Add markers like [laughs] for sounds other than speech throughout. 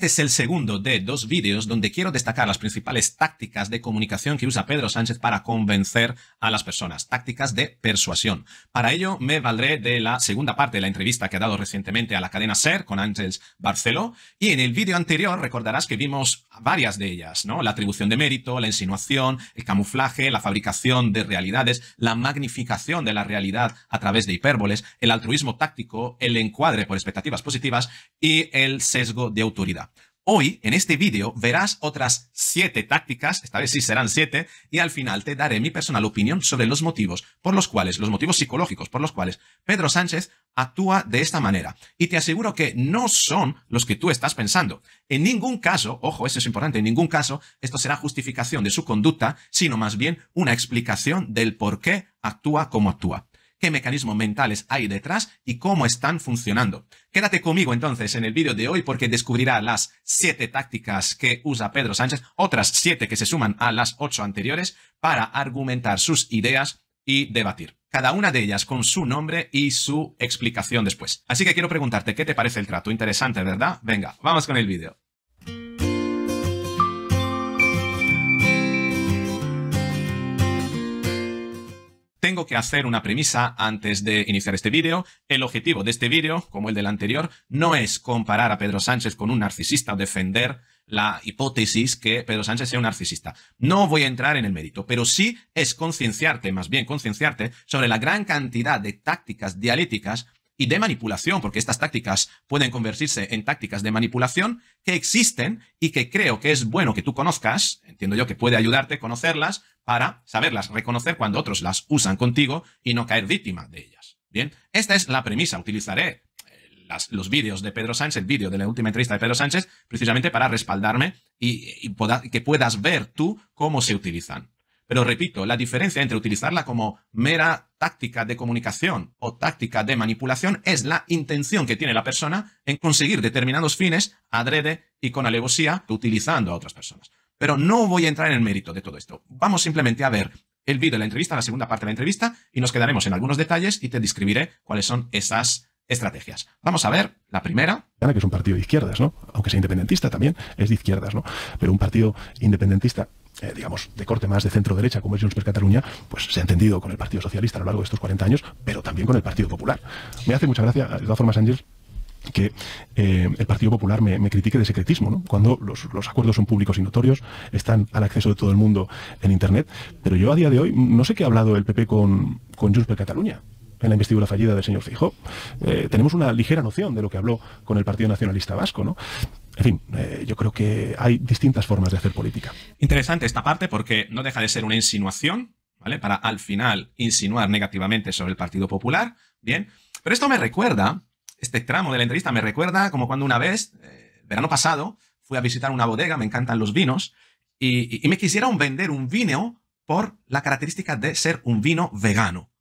Este es el segundo de dos vídeos donde quiero destacar las principales tácticas de comunicación que usa Pedro Sánchez para convencer a las personas, tácticas de persuasión. Para ello me valdré de la segunda parte de la entrevista que ha dado recientemente a la cadena SER con Ángels Barceló y en el vídeo anterior recordarás que vimos varias de ellas, ¿no? La atribución de mérito, la insinuación, el camuflaje, la fabricación de realidades, la magnificación de la realidad a través de hipérboles, el altruismo táctico, el encuadre por expectativas positivas y el sesgo de autoridad. Hoy, en este vídeo, verás otras siete tácticas, esta vez sí serán siete, y al final te daré mi personal opinión sobre los motivos por los cuales, los motivos psicológicos por los cuales Pedro Sánchez actúa de esta manera. Y te aseguro que no son los que tú estás pensando. En ningún caso, ojo, eso es importante, en ningún caso esto será justificación de su conducta, sino más bien una explicación del por qué actúa como actúa qué mecanismos mentales hay detrás y cómo están funcionando. Quédate conmigo entonces en el vídeo de hoy porque descubrirá las siete tácticas que usa Pedro Sánchez, otras siete que se suman a las ocho anteriores para argumentar sus ideas y debatir. Cada una de ellas con su nombre y su explicación después. Así que quiero preguntarte, ¿qué te parece el trato? Interesante, ¿verdad? Venga, vamos con el vídeo. tengo que hacer una premisa antes de iniciar este vídeo. El objetivo de este vídeo, como el del anterior, no es comparar a Pedro Sánchez con un narcisista o defender la hipótesis que Pedro Sánchez sea un narcisista. No voy a entrar en el mérito, pero sí es concienciarte, más bien concienciarte, sobre la gran cantidad de tácticas dialéticas y de manipulación, porque estas tácticas pueden convertirse en tácticas de manipulación que existen y que creo que es bueno que tú conozcas, entiendo yo que puede ayudarte a conocerlas para saberlas reconocer cuando otros las usan contigo y no caer víctima de ellas. Bien, esta es la premisa, utilizaré eh, los vídeos de Pedro Sánchez, el vídeo de la última entrevista de Pedro Sánchez, precisamente para respaldarme y, que puedas ver tú cómo se utilizan. Pero repito, la diferencia entre utilizarla como mera táctica de comunicación o táctica de manipulación es la intención que tiene la persona en conseguir determinados fines adrede y con alevosía utilizando a otras personas. Pero no voy a entrar en el mérito de todo esto. Vamos simplemente a ver el vídeo de la entrevista, la segunda parte de la entrevista, y nos quedaremos en algunos detalles y te describiré cuáles son esas estrategias. Vamos a ver la primera. Que es un partido de izquierdas, ¿no? Aunque sea independentista también, es de izquierdas, ¿no? Pero un partido independentista eh, digamos, de corte más de centro derecha, como es Junts per Cataluña, pues se ha entendido con el Partido Socialista a lo largo de estos 40 años, pero también con el Partido Popular. Me hace mucha gracia, de todas formas, Ángel, que eh, el Partido Popular me, critique de secretismo, cuando los, acuerdos son públicos y notorios, están al acceso de todo el mundo en Internet. Pero yo a día de hoy no sé qué ha hablado el PP con, con Junts per Cataluña en la investidura fallida del señor Fijo. Eh, tenemos una ligera noción de lo que habló con el Partido Nacionalista Vasco. ¿no? En fin, eh, yo creo que hay distintas formas de hacer política. Interesante esta parte porque no deja de ser una insinuación, ¿vale? Para al final insinuar negativamente sobre el Partido Popular, ¿bien? Pero esto me recuerda, este tramo de la entrevista me recuerda como cuando una vez, eh, verano pasado, fui a visitar una bodega, me encantan los vinos, y, y me quisieron vender un vino por la característica de ser un vino vegano.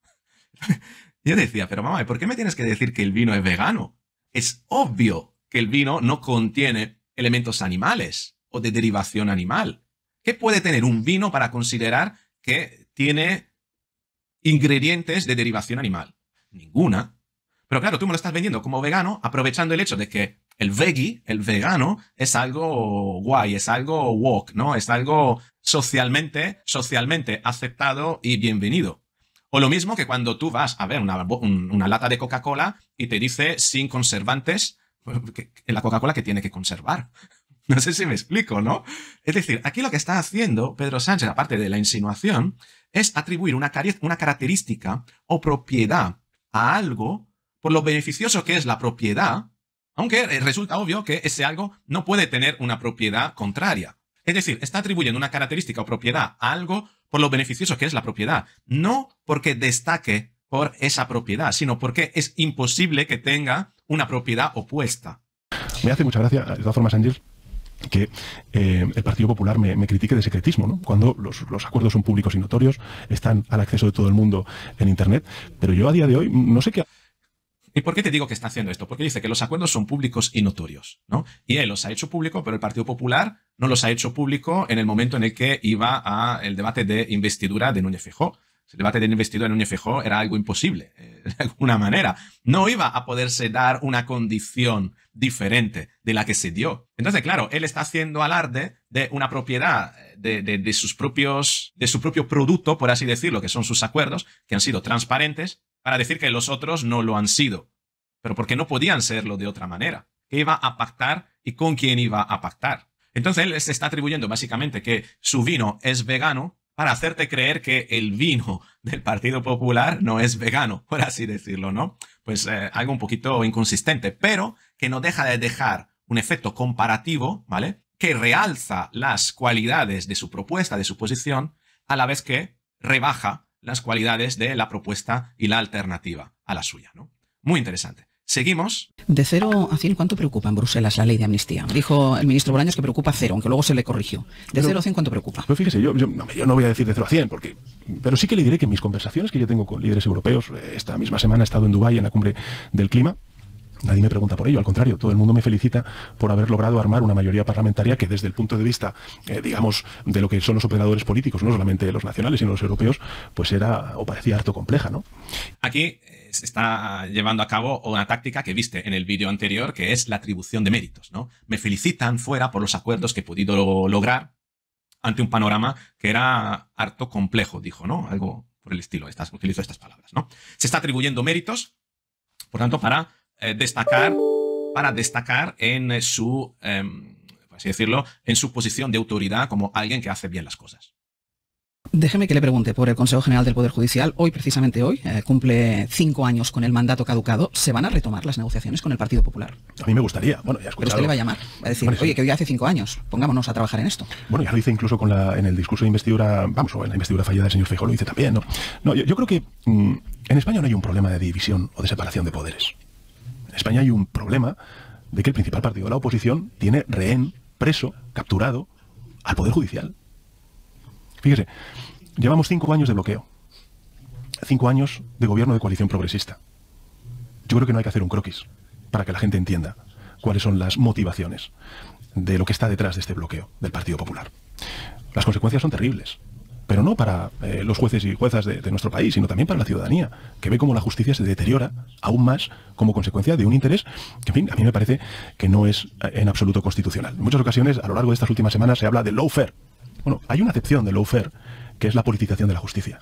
[laughs] Yo decía, pero mamá, ¿por qué me tienes que decir que el vino es vegano? Es obvio que el vino no contiene elementos animales o de derivación animal. ¿Qué puede tener un vino para considerar que tiene ingredientes de derivación animal? Ninguna. Pero claro, tú me lo estás vendiendo como vegano, aprovechando el hecho de que el veggie, el vegano, es algo guay, es algo woke, ¿no? Es algo socialmente, socialmente aceptado y bienvenido. O lo mismo que cuando tú vas a ver una lata de Coca-Cola y te dice sin conservantes, en la Coca-Cola que tiene que conservar. [laughs] No sé si me explico, ¿no? Es decir, aquí lo que está haciendo Pedro Sánchez, aparte de la insinuación, es atribuir una, una característica o propiedad a algo por lo beneficioso que es la propiedad, aunque eh, resulta obvio que ese algo no puede tener una propiedad contraria. Es decir, está atribuyendo una característica o propiedad a algo por lo beneficioso que es la propiedad, no porque destaque por esa propiedad, sino porque es imposible que tenga una propiedad opuesta. Me hace mucha gracia, de todas formas, Ángel, que eh, el Partido Popular me, critique de secretismo, ¿no? cuando los, acuerdos son públicos y notorios, están al acceso de todo el mundo en Internet, pero yo a día de hoy no sé qué... ¿Y por qué te digo que está haciendo esto? Porque dice que los acuerdos son públicos y notorios, ¿no? Y él los ha hecho público, pero el Partido Popular no los ha hecho público en el momento en el que iba al debate de investidura de Núñez Fijó el debate del investidor en un FJ era algo imposible, [laughs] de alguna manera. No iba a poderse dar una condición diferente de la que se dio. Entonces, claro, él está haciendo alarde de una propiedad de, sus propios, de su propio producto, por así decirlo, que son sus acuerdos, que han sido transparentes, para decir que los otros no lo han sido. Pero porque no podían serlo de otra manera. ¿Qué iba a pactar y con quién iba a pactar? Entonces él se está atribuyendo básicamente que su vino es vegano para hacerte creer que el vino del Partido Popular no es vegano, por así decirlo, ¿no? Pues eh, algo un poquito inconsistente, pero que no deja de dejar un efecto comparativo, ¿vale? Que realza las cualidades de su propuesta, de su posición, a la vez que rebaja las cualidades de la propuesta y la alternativa a la suya, ¿no? Muy interesante. Seguimos. De cero a 100, ¿cuánto preocupa en Bruselas la ley de amnistía? Dijo el ministro Bolaños que preocupa cero, aunque luego se le corrigió. ¿De cero a cien, cuánto preocupa? Pues fíjese, yo, no voy a decir de 0 a 100, porque, pero sí que le diré que en mis conversaciones que yo tengo con líderes europeos, eh, esta misma semana he estado en Dubái en la cumbre del clima, Nadie me pregunta por ello, al contrario, todo el mundo me felicita por haber logrado armar una mayoría parlamentaria que desde el punto de vista, eh, digamos, de lo que son los operadores políticos, no solamente los nacionales, sino los europeos, pues era o parecía harto compleja, ¿no? Aquí eh, se está llevando a cabo una táctica que viste en el vídeo anterior, que es la atribución de méritos, ¿no? Me felicitan fuera por los acuerdos que he podido lograr ante un panorama que era harto complejo, dijo, ¿no? Algo por el estilo, estas, utilizo estas palabras, ¿no? Se está atribuyendo méritos, por tanto, para eh, destacar, para destacar en eh, su, em, así decirlo, en su posición de autoridad como alguien que hace bien las cosas. Déjeme que le pregunte por el Consejo General del Poder Judicial. Hoy, precisamente hoy, eh, cumple cinco años con el mandato caducado. ¿Se van a retomar las negociaciones con el Partido Popular? A mí me gustaría. Bueno, ya Pero usted le va a llamar. Va a decir, oye, que hoy hace cinco años, pongámonos a trabajar en esto. Bueno, ya lo hice incluso con la, en el discurso de investidura, vamos, o en la investidura fallida del señor Feijóo lo hice también, ¿no? No, yo, creo que mm, en España no hay un problema de división o de separación de poderes. España hay un problema de que el principal partido de la oposición tiene rehén, preso, capturado al Poder Judicial. Fíjese, llevamos cinco años de bloqueo, cinco años de gobierno de coalición progresista. Yo creo que no hay que hacer un croquis para que la gente entienda cuáles son las motivaciones de lo que está detrás de este bloqueo del Partido Popular. Las consecuencias son terribles pero no para eh, los jueces y juezas de, nuestro país, sino también para la ciudadanía, que ve cómo la justicia se deteriora aún más como consecuencia de un interés que, en fin, a mí me parece que no es eh, en absoluto constitucional. En muchas ocasiones, a lo largo de estas últimas semanas, se habla de lawfare. Bueno, hay una acepción de fair, que es la politización de la justicia.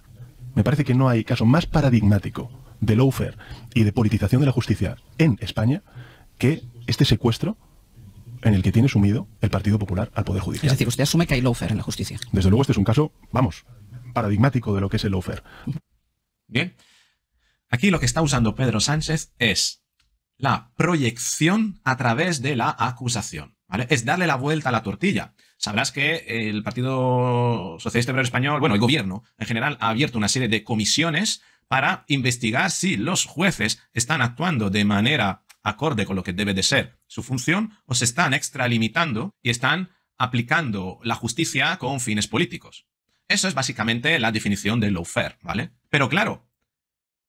Me parece que no hay caso más paradigmático de fair y de politización de la justicia en España que este secuestro en el que tiene sumido el Partido Popular al Poder Judicial. Es decir, usted asume que hay lawfare en la justicia. Desde luego, este es un caso, vamos, paradigmático de lo que es el lawfare. Bien. Aquí lo que está usando Pedro Sánchez es la proyección a través de la acusación. Es darle la vuelta a la tortilla. Sabrás que el Partido Socialista Obrero Español, bueno, el gobierno en general, ha abierto una serie de comisiones para investigar si los jueces están actuando de manera acorde con lo que debe de ser su función o se están extralimitando y están aplicando la justicia con fines políticos. Eso es básicamente la definición del lawfare, ¿vale? Pero claro,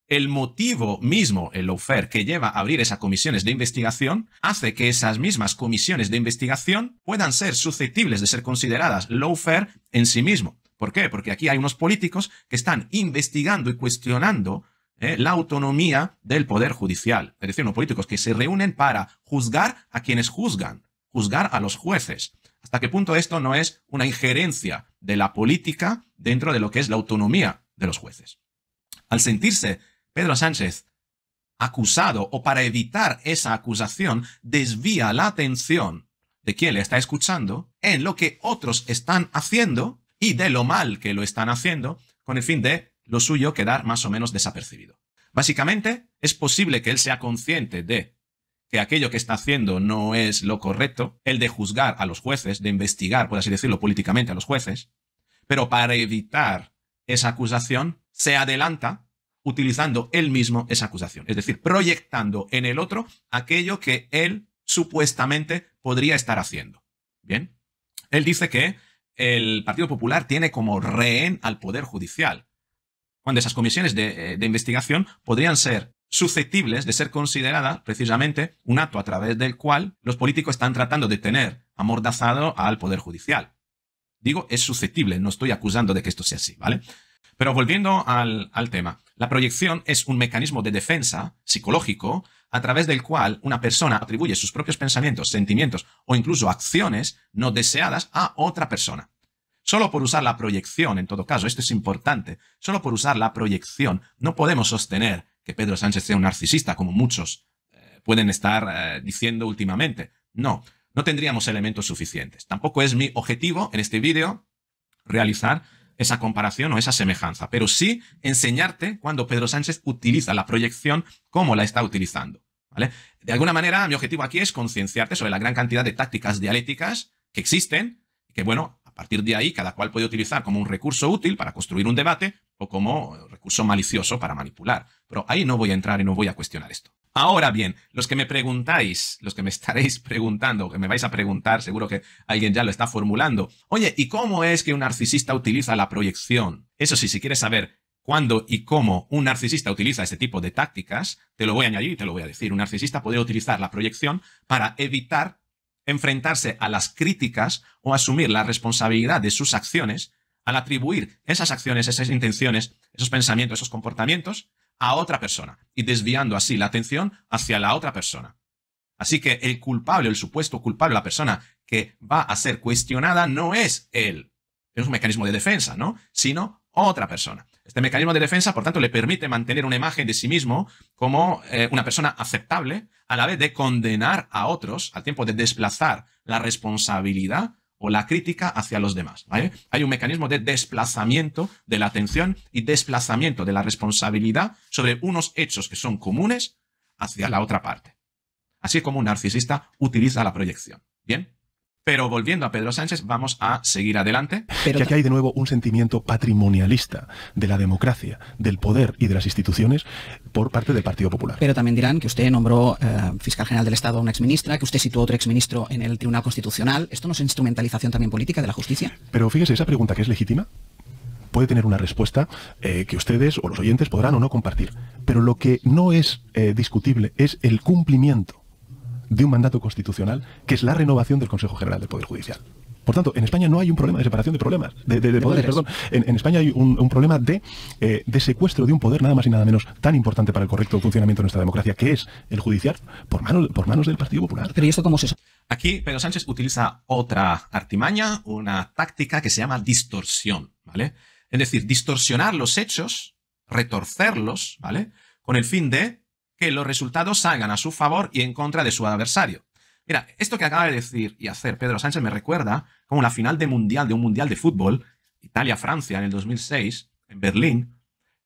el motivo mismo, el lawfare, que lleva a abrir esas comisiones de investigación, hace que esas mismas comisiones de investigación puedan ser susceptibles de ser consideradas lawfare en sí mismo. ¿Por qué? Porque aquí hay unos políticos que están investigando y cuestionando eh, la autonomía del poder judicial, es decir, los políticos que se reúnen para juzgar a quienes juzgan, juzgar a los jueces. ¿Hasta qué punto esto no es una injerencia de la política dentro de lo que es la autonomía de los jueces? Al sentirse Pedro Sánchez acusado o para evitar esa acusación, desvía la atención de quien le está escuchando en lo que otros están haciendo y de lo mal que lo están haciendo con el fin de lo suyo quedar más o menos desapercibido. Básicamente, es posible que él sea consciente de que aquello que está haciendo no es lo correcto, el de juzgar a los jueces, de investigar, por así decirlo, políticamente a los jueces, pero para evitar esa acusación, se adelanta utilizando él mismo esa acusación, es decir, proyectando en el otro aquello que él supuestamente podría estar haciendo. Bien, él dice que el Partido Popular tiene como rehén al Poder Judicial, cuando esas comisiones eh, de, investigación podrían ser susceptibles de ser consideradas precisamente un acto a través del cual los políticos están tratando de tener amordazado al Poder Judicial. Digo, es susceptible, no estoy acusando de que esto sea así, ¿vale? Pero volviendo al, tema, la proyección es un mecanismo de defensa psicológico a través del cual una persona atribuye sus propios pensamientos, sentimientos o incluso acciones no deseadas a otra persona. Solo por usar la proyección, en todo caso, esto es importante, solo por usar la proyección no podemos sostener que Pedro Sánchez sea un narcisista, como muchos eh, pueden estar eh, diciendo últimamente. No, no tendríamos elementos suficientes. Tampoco es mi objetivo en este vídeo realizar esa comparación o esa semejanza, pero sí enseñarte cuando Pedro Sánchez utiliza la proyección como la está utilizando. ¿vale? De alguna manera, mi objetivo aquí es concienciarte sobre la gran cantidad de tácticas dialécticas que existen, que bueno, a partir de ahí, cada cual puede utilizar como un recurso útil para construir un debate o como eh, recurso malicioso para manipular. Pero ahí no voy a entrar y no voy a cuestionar esto. Ahora bien, los que me preguntáis, los que me [laughs] estaréis preguntando, que me vais a preguntar, seguro que alguien ya lo está formulando. Oye, ¿y cómo es que un narcisista utiliza la proyección? Eso sí, si quieres saber cuándo y cómo un narcisista utiliza este tipo de tácticas, te lo voy a añadir y te lo voy a decir. Un narcisista puede utilizar la proyección para evitar enfrentarse a las críticas o asumir la responsabilidad de sus acciones, al atribuir esas acciones, esas intenciones, esos pensamientos, esos comportamientos a otra persona y desviando así la atención hacia la otra persona. Así que el culpable, el supuesto culpable, la persona que va a ser cuestionada no es él, es un mecanismo de defensa, ¿no? Sino otra persona. Este mecanismo de defensa, por tanto, le permite mantener una imagen de sí mismo como eh, una persona aceptable a la vez de condenar a otros al tiempo de desplazar la responsabilidad o la crítica hacia los demás. Hay un mecanismo de desplazamiento de la atención y desplazamiento de la responsabilidad sobre unos hechos que son comunes hacia la otra parte. Así como un narcisista utiliza la proyección. ¿Bien? Pero volviendo a Pedro Sánchez, vamos a seguir adelante. Pero que aquí hay de nuevo un sentimiento patrimonialista de la democracia, del poder y de las instituciones por parte del Partido Popular. Pero también dirán que usted nombró eh, fiscal general del Estado a una exministra, que usted situó a otro exministro en el Tribunal Constitucional. ¿Esto no es instrumentalización también política de la justicia? Pero fíjese, esa pregunta que es legítima, puede tener una respuesta eh, que ustedes o los oyentes podrán o no compartir. Pero lo que no es eh, discutible es el cumplimiento de un mandato constitucional, que es la renovación del Consejo General del Poder Judicial. Por tanto, en España no hay un problema de separación de problemas, poderes, perdón. En, España hay un, problema eh, de, secuestro de un poder nada más y nada menos tan importante para el correcto funcionamiento de nuestra democracia, que es el judicial, por manos, del Partido Popular. Pero esto Aquí Pedro Sánchez utiliza otra artimaña, una táctica que se llama distorsión, ¿vale? Es decir, distorsionar los hechos, retorcerlos, ¿vale? Con el fin de que los resultados salgan a su favor y en contra de su adversario. Mira, esto que acaba de decir y hacer Pedro Sánchez me recuerda como la final de mundial de un mundial de fútbol, Italia-Francia en el 2006, en Berlín,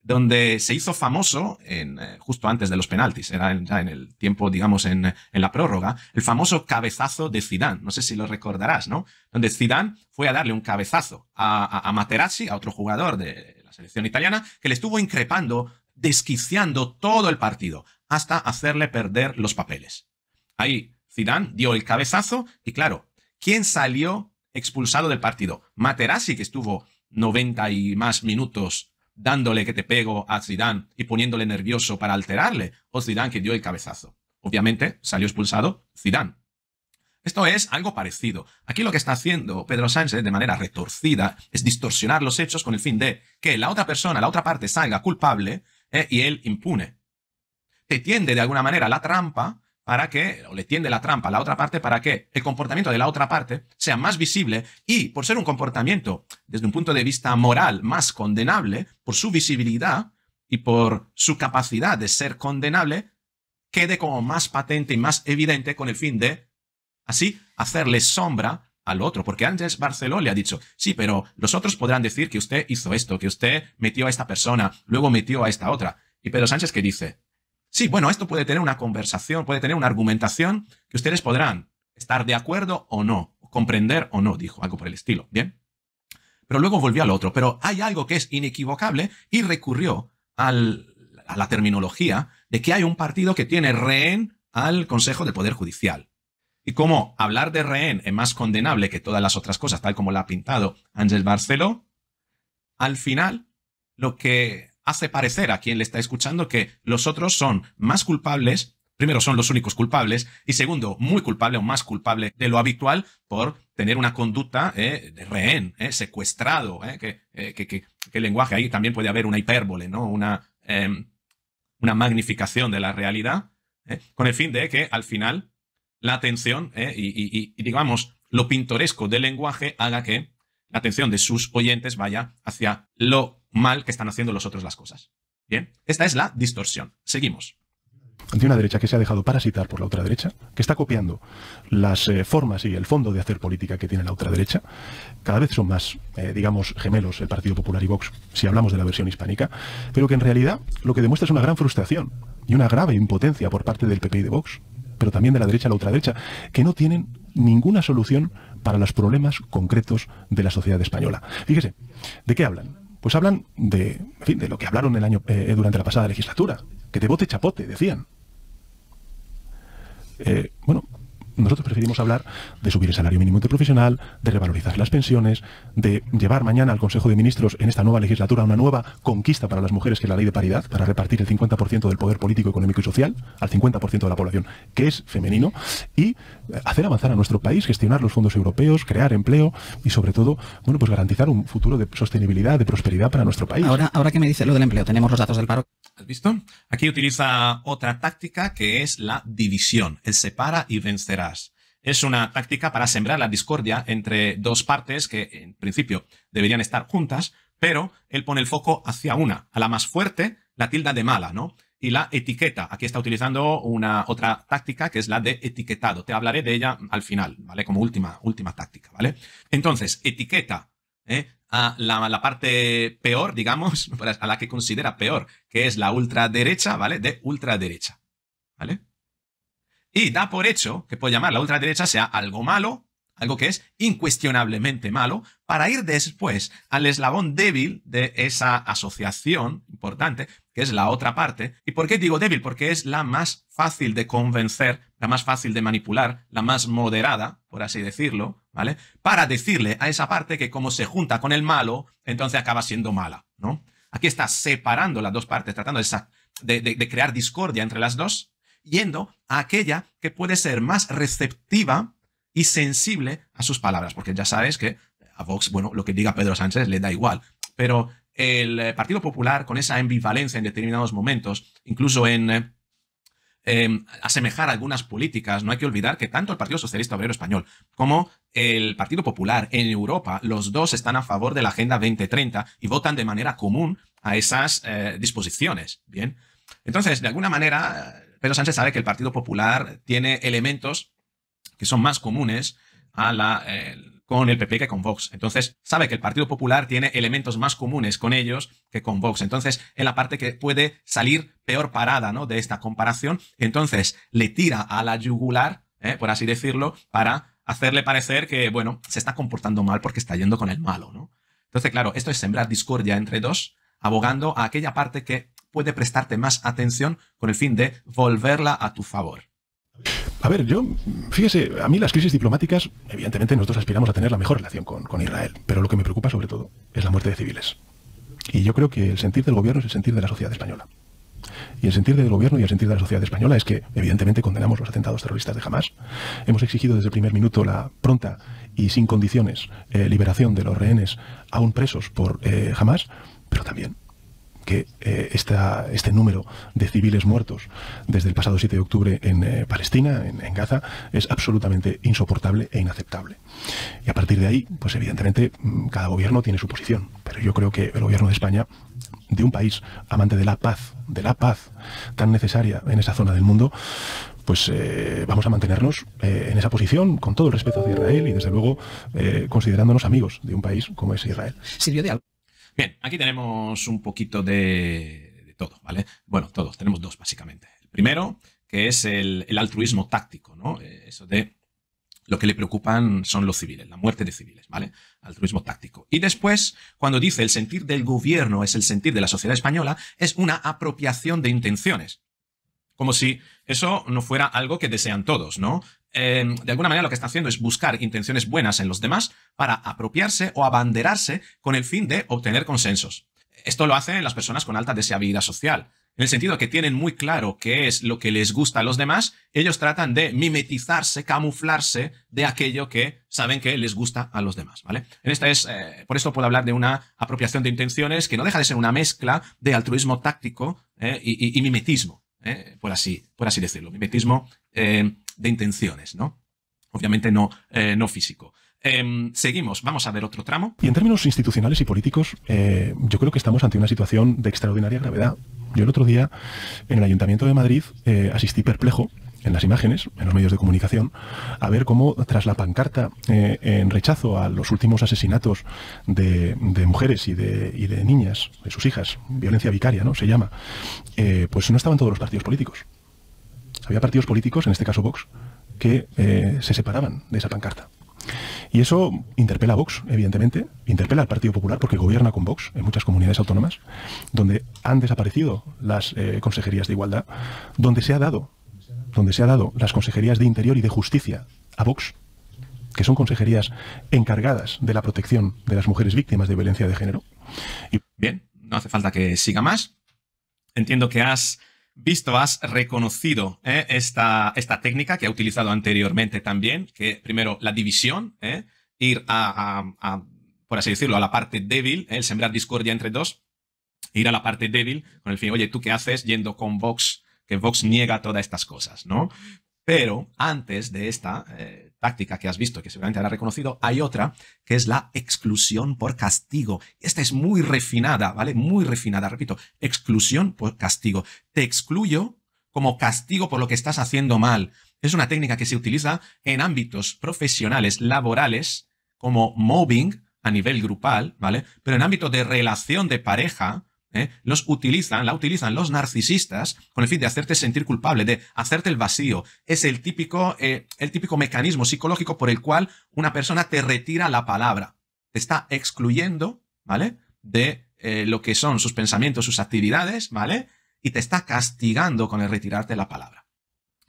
donde se hizo famoso, en, eh, justo antes de los penaltis, era en, el tiempo, digamos, en, la prórroga, el famoso cabezazo de Zidane, no sé si lo recordarás, ¿no? Donde Zidane fue a darle un cabezazo a Materazzi, a otro jugador de la selección italiana, que le estuvo increpando desquiciando todo el partido hasta hacerle perder los papeles. Ahí Zidane dio el cabezazo y claro, ¿quién salió expulsado del partido? Materazzi, que estuvo 90 y más minutos dándole que te pego a Zidane y poniéndole nervioso para alterarle, o Zidane que dio el cabezazo. Obviamente salió expulsado Zidane. Esto es algo parecido. Aquí lo que está haciendo Pedro Sánchez de manera retorcida es distorsionar los hechos con el fin de que la otra persona, la otra parte salga culpable eh, y él impune tiende de alguna manera la trampa para que, o le tiende la trampa a la otra parte para que el comportamiento de la otra parte sea más visible y por ser un comportamiento desde un punto de vista moral más condenable, por su visibilidad y por su capacidad de ser condenable, quede como más patente y más evidente con el fin de, así, hacerle sombra al otro, porque antes Barceló le ha dicho, sí, pero los otros podrán decir que usted hizo esto, que usted metió a esta persona, luego metió a esta otra. Y Pedro Sánchez ¿qué dice, Sí, bueno, esto puede tener una conversación, puede tener una argumentación que ustedes podrán estar de acuerdo o no, comprender o no, dijo algo por el estilo, ¿bien? Pero luego volvió al otro, pero hay algo que es inequivocable y recurrió a la terminología de que hay un partido que tiene rehén al Consejo del Poder Judicial. Y como hablar de rehén es más condenable que todas las otras cosas, tal como la ha pintado Ángel Barceló, al final lo que hace parecer a quien le está escuchando que los otros son más culpables, primero son los únicos culpables y segundo, muy culpable o más culpable de lo habitual por tener una conducta eh, de rehén, eh, secuestrado, eh, que, que, lenguaje ahí también puede haber una hipérbole, ¿no? Una, em, magnificación de la realidad, con el fin de que al final la atención y, y digamos lo pintoresco del lenguaje haga que la atención de sus oyentes vaya hacia lo mal que están haciendo los otros las cosas. Bien, esta es la distorsión. Seguimos de una derecha que se ha dejado parasitar por la otra derecha, que está copiando las eh, formas y el fondo de hacer política que tiene la otra derecha. Cada vez son más, eh, digamos, gemelos el Partido Popular y Vox, si hablamos de la versión hispánica, pero que en realidad lo que demuestra es una gran frustración y una grave impotencia por parte del PP y de Vox, pero también de la derecha a la otra derecha, que no tienen ninguna solución para los problemas concretos de la sociedad española. Fíjese, ¿de qué hablan? pues hablan de, fin, de lo que hablaron el año, eh, eh, durante la pasada legislatura, que de bote chapote, decían. Eh, bueno, nosotros preferimos hablar de subir el salario mínimo interprofesional, de revalorizar las pensiones, de llevar mañana al Consejo de Ministros en esta nueva legislatura una nueva conquista para las mujeres que es la ley de paridad, para repartir el 50% del poder político, económico y social al 50% de la población, que es femenino, y eh, hacer avanzar a nuestro país, gestionar los fondos europeos, crear empleo y sobre todo, bueno, pues garantizar un futuro de sostenibilidad, de prosperidad para nuestro país. Ahora, ahora que me dice lo del empleo, tenemos los datos del paro. ¿Has visto? Aquí utiliza otra táctica que es la división, el separa y vencerás. Es una táctica para sembrar la discordia entre dos partes que en principio deberían estar juntas, pero él pone el foco hacia una, a la más fuerte, la tilda de mala, ¿no? Y la etiqueta, aquí está utilizando una otra táctica que es la de etiquetado. Te hablaré de ella al final, ¿vale? Como última, última táctica, ¿vale? Entonces, etiqueta, ¿eh? a la, parte peor, digamos, [laughs] pues, a la que considera peor, que es la ultraderecha, ¿vale? De ultraderecha, ¿vale? Y da por hecho que puede llamar la ultraderecha sea algo malo algo que es incuestionablemente malo, para ir después al eslabón débil de esa asociación importante, que es la otra parte. ¿Y por qué digo débil? Porque es la más fácil de convencer, la más fácil de manipular, la más moderada, por así decirlo, ¿vale? Para decirle a esa parte que como se junta con el malo, entonces acaba siendo mala, ¿no? Aquí está separando las dos partes, tratando de, de crear discordia entre las dos, yendo a aquella que puede ser más receptiva y sensible a sus palabras, porque ya sabes que a Vox, bueno, lo que diga Pedro Sánchez le da igual, pero el eh, Partido Popular, con esa ambivalencia en determinados momentos, incluso en... Eh, em, asemejar algunas políticas, no hay que olvidar que tanto el Partido Socialista Obrero Español como el Partido Popular en Europa, los dos están a favor de la Agenda 2030 y votan de manera común a esas eh, disposiciones. Bien. Entonces, de alguna manera, Pedro Sánchez sabe que el Partido Popular tiene elementos que son más comunes eh, con el PP que con Vox. Entonces, sabe que el Partido Popular tiene elementos más comunes con ellos que con Vox. Entonces, es la parte que puede salir peor parada de esta comparación. Entonces, le tira a la yugular, ¿eh? por así decirlo, para hacerle parecer que, bueno, se está comportando mal porque está yendo con el malo. ¿no? Entonces, claro, esto es sembrar discordia entre dos, abogando a aquella parte que puede prestarte más atención con el fin de volverla a tu favor. A ver, yo, fíjese, a mí las crisis diplomáticas, evidentemente nosotros aspiramos a tener la mejor relación con, Israel, pero lo que me preocupa sobre todo es la muerte de civiles. Y yo creo que el sentir del gobierno es el sentir de la sociedad española. Y el sentir del gobierno y el sentir de la sociedad española es que, evidentemente, condenamos los atentados terroristas de Hamas. Hemos exigido desde el primer minuto la pronta y sin condiciones eh, liberación de los rehenes aún presos por eh, Hamas, pero también que eh, este número de civiles muertos desde el pasado 7 de octubre en eh, Palestina, en, Gaza, es absolutamente insoportable e inaceptable. Y a partir de ahí, pues evidentemente mm, cada gobierno tiene su posición, pero yo creo que el gobierno de España, de un país amante de la paz, de la paz tan necesaria en esa zona del mundo, pues eh, vamos a mantenernos en esa posición con todo el respeto hacia Israel y desde luego considerándonos amigos de un país como es Israel. ¿Sirvió de algo? Bien, aquí tenemos un poquito de, todo, ¿vale? Bueno, todos, tenemos dos básicamente. El primero, que es el altruismo táctico, ¿no? Eh, eso de lo que le preocupan son los civiles, la muerte de civiles, ¿vale? Altruismo táctico. Y después, cuando dice el sentir del gobierno es el sentir de la sociedad española, es una apropiación de intenciones. Como si eso no fuera algo que desean todos, ¿no? Em, de alguna manera lo que está haciendo es buscar intenciones buenas en los demás para apropiarse o abanderarse con el fin de obtener consensos. Esto lo hacen las personas con alta deseabilidad social. En el sentido que tienen muy claro qué es lo que les gusta a los demás, ellos tratan de mimetizarse, camuflarse de aquello que saben que les gusta a los demás, ¿vale? En esta es, eh, por esto puedo hablar de una apropiación de intenciones que no deja de ser una mezcla de altruismo táctico eh, y, mimetismo, eh, por, así, por así decirlo. Mimetismo de intenciones, ¿no? Obviamente no, eh, no físico. Em, seguimos, vamos a ver otro tramo. Y en términos institucionales y políticos, eh, yo creo que estamos ante una situación de extraordinaria gravedad. Yo el otro día, en el Ayuntamiento de Madrid, eh, asistí perplejo en las imágenes, en los medios de comunicación, a ver cómo tras la pancarta en rechazo a los últimos asesinatos de, mujeres y de, niñas, de sus hijas, violencia vicaria, ¿no? Se llama, pues no estaban todos los partidos políticos había partidos políticos, en este caso Vox, que eh, se separaban de esa pancarta. Y eso interpela a Vox, evidentemente, interpela al Partido Popular porque gobierna con Vox en muchas comunidades autónomas, donde han desaparecido las eh, consejerías de igualdad, donde se ha dado donde se ha dado las consejerías de Interior y de Justicia a Vox, que son consejerías encargadas de la protección de las mujeres víctimas de violencia de género. bien, no hace falta que siga más. Entiendo que has visto, has reconocido eh, esta, esta, técnica que ha utilizado anteriormente también, que primero la división, eh, ir a, por así decirlo, a la parte débil, eh, el sembrar discordia entre dos, ir a la parte débil con el fin, oye, ¿tú qué haces yendo con Vox? Que Vox niega todas estas cosas, ¿no? Pero antes de esta táctica que has visto que seguramente habrá reconocido, hay otra que es la exclusión por castigo. Esta es muy refinada, ¿vale? Muy refinada, repito, exclusión por castigo. Te excluyo como castigo por lo que estás haciendo mal. Es una técnica que se utiliza en ámbitos profesionales, laborales, como mobbing a nivel grupal, ¿vale? Pero en ámbito de relación de pareja, ¿eh? los utilizan, la utilizan los narcisistas con el fin de hacerte sentir culpable, de hacerte el vacío. Es el típico, eh, el típico mecanismo psicológico por el cual una persona te retira la palabra. Te está excluyendo, ¿vale? De eh, lo que son sus pensamientos, sus actividades, ¿vale? Y te está castigando con el retirarte la palabra.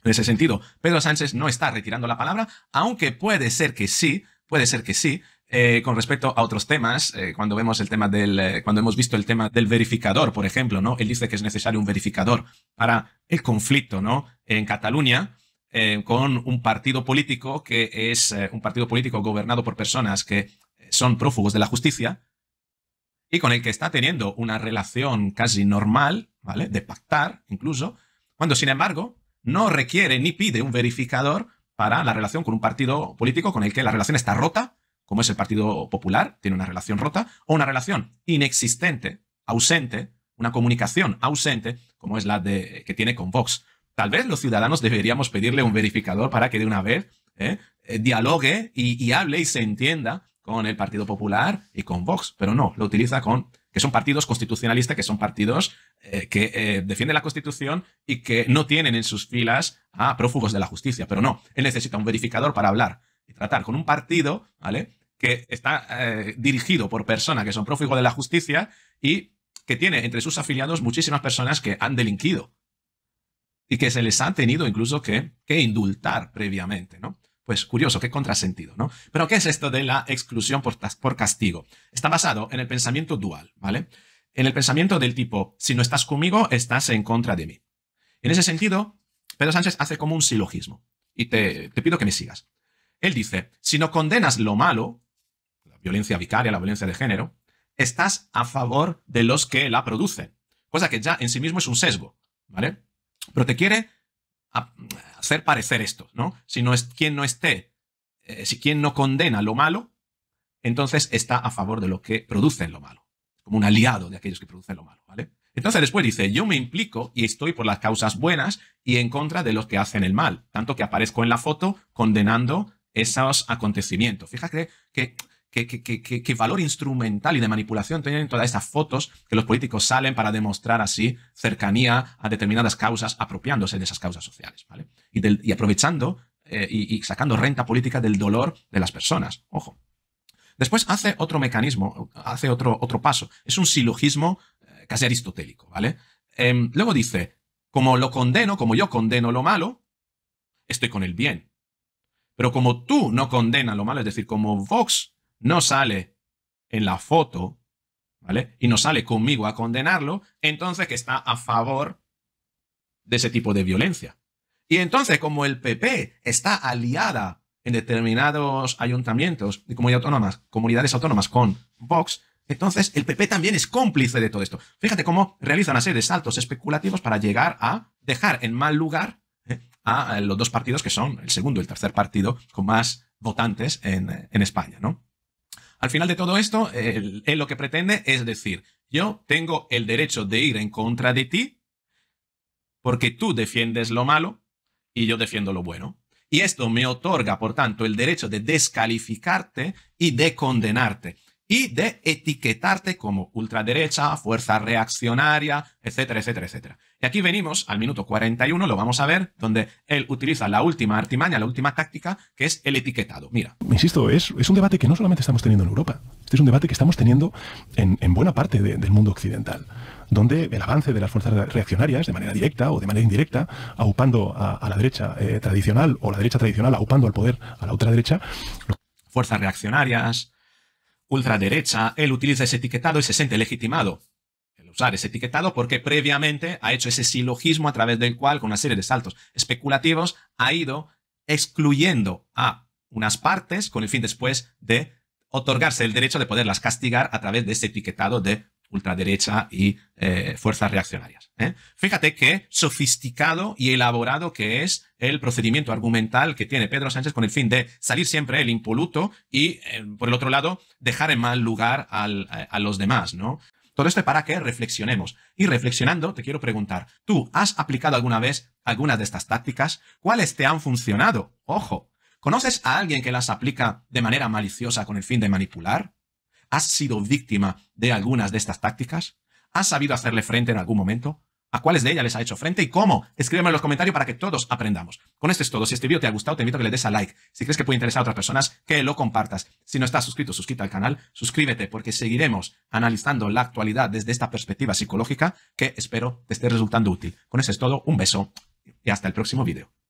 En ese sentido, Pedro Sánchez no está retirando la palabra, aunque puede ser que sí, puede ser que sí, eh, con respecto a otros temas, eh, cuando vemos el tema del, eh, cuando hemos visto el tema del verificador, por ejemplo, ¿no? Él dice que es necesario un verificador para el conflicto, ¿no? En Cataluña, con un partido político que es un partido político gobernado por personas que son prófugos de la justicia y con el que está teniendo una relación casi normal, ¿vale? De pactar, incluso, cuando sin embargo no requiere ni pide un verificador para la relación con un partido político con el que la relación está rota como es el Partido Popular, tiene una relación rota, o una relación inexistente, ausente, una comunicación ausente, como es la de, que tiene con Vox. Tal vez los ciudadanos deberíamos pedirle un verificador para que de una vez eh, eh, dialogue y, hable y se entienda con el Partido Popular y con Vox, pero no, lo utiliza con que son partidos constitucionalistas, que son partidos eh, que defienden la Constitución y que no tienen en sus filas a prófugos de la justicia, pero no, él necesita un verificador para hablar y tratar con un partido, ¿vale? Que está eh, dirigido por personas que son prófugos de la justicia y que tiene entre sus afiliados muchísimas personas que han delinquido y que se les ha tenido incluso que, que indultar previamente, ¿no? Pues curioso, qué contrasentido, ¿no? Pero ¿qué es esto de la exclusión por, por castigo? Está basado en el pensamiento dual, ¿vale? En el pensamiento del tipo, si no estás conmigo, estás en contra de mí. En ese sentido, Pedro Sánchez hace como un silogismo. Y te, pido que me sigas. Él dice, si no condenas lo malo, la violencia vicaria, la violencia de género, estás a favor de los que la producen. Cosa que ya en sí mismo es un sesgo, ¿vale? Pero te quiere hacer parecer esto, ¿no? Si no es quien no esté, eh, si quien no condena lo malo, entonces está a favor de los que producen lo malo, como un aliado de aquellos que producen lo malo, ¿vale? Entonces después dice, yo me implico y estoy por las causas buenas y en contra de los que hacen el mal, tanto que aparezco en la foto condenando esos acontecimientos. Fíjate que, valor instrumental y de manipulación tienen todas estas fotos que los políticos salen para demostrar así cercanía a determinadas causas, apropiándose de esas causas sociales, ¿vale? Y, aprovechando eh, y, sacando renta política del dolor de las personas. Ojo. Después hace otro mecanismo, hace otro, otro paso. Es un silogismo eh, casi aristotélico, ¿vale? Em, luego dice, como lo condeno, como yo condeno lo malo, estoy con el bien. Pero como tú no condenas lo malo, es decir, como Vox no sale en la foto, ¿vale? Y no sale conmigo a condenarlo, entonces que está a favor de ese tipo de violencia. Y entonces, como el PP está aliada en determinados ayuntamientos y comunidades autónomas, comunidades autónomas con Vox, entonces el PP también es cómplice de todo esto. Fíjate cómo realizan una serie de saltos especulativos para llegar a dejar en mal lugar a eh, los dos partidos que son el segundo y el tercer partido con más votantes en, España, ¿no? Al final de todo esto, él, él, lo que pretende es decir, yo tengo el derecho de ir en contra de ti porque tú defiendes lo malo y yo defiendo lo bueno. Y esto me otorga, por tanto, el derecho de descalificarte y de condenarte y de etiquetarte como ultraderecha, fuerza reaccionaria, etcétera, etcétera, etcétera. Y aquí venimos al minuto 41, lo vamos a ver, donde él utiliza la última artimaña, la última táctica, que es el etiquetado. Mira. Insisto, es, es un debate que no solamente estamos teniendo en Europa, este es un debate que estamos teniendo en, buena parte del mundo occidental donde el avance de las fuerzas reaccionarias, de manera directa o de manera indirecta, aupando a, la derecha eh, tradicional o la derecha tradicional aupando al poder a la ultraderecha. Fuerzas reaccionarias, ultraderecha, él utiliza ese etiquetado y se siente legitimado el usar ese etiquetado porque previamente ha hecho ese silogismo a través del cual, con una serie de saltos especulativos, ha ido excluyendo a unas partes con el fin después de otorgarse el derecho de poderlas castigar a través de ese etiquetado de ultraderecha y eh, fuerzas reaccionarias. ¿eh? Fíjate qué sofisticado y elaborado que es el procedimiento argumental que tiene Pedro Sánchez con el fin de salir siempre el impoluto y, eh, por el otro lado, dejar en mal lugar a, los demás, ¿no? Todo esto para que reflexionemos. Y reflexionando, te quiero preguntar, ¿tú has aplicado alguna vez algunas de estas tácticas? ¿Cuáles te han funcionado? Ojo, ¿conoces a alguien que las aplica de manera maliciosa con el fin de manipular? ¿Has sido víctima de algunas de estas tácticas? ¿Has sabido hacerle frente en algún momento? ¿A cuáles de ellas les ha hecho frente y cómo? Escríbeme en los comentarios para que todos aprendamos. Con esto es todo. Si este video te ha gustado, te invito a que le des a like. Si crees que puede interesar a otras personas, que lo compartas. Si no estás suscrito, suscríbete al canal, suscríbete porque seguiremos analizando la actualidad desde esta perspectiva psicológica que espero te esté resultando útil. Con esto es todo. Un beso y hasta el próximo video.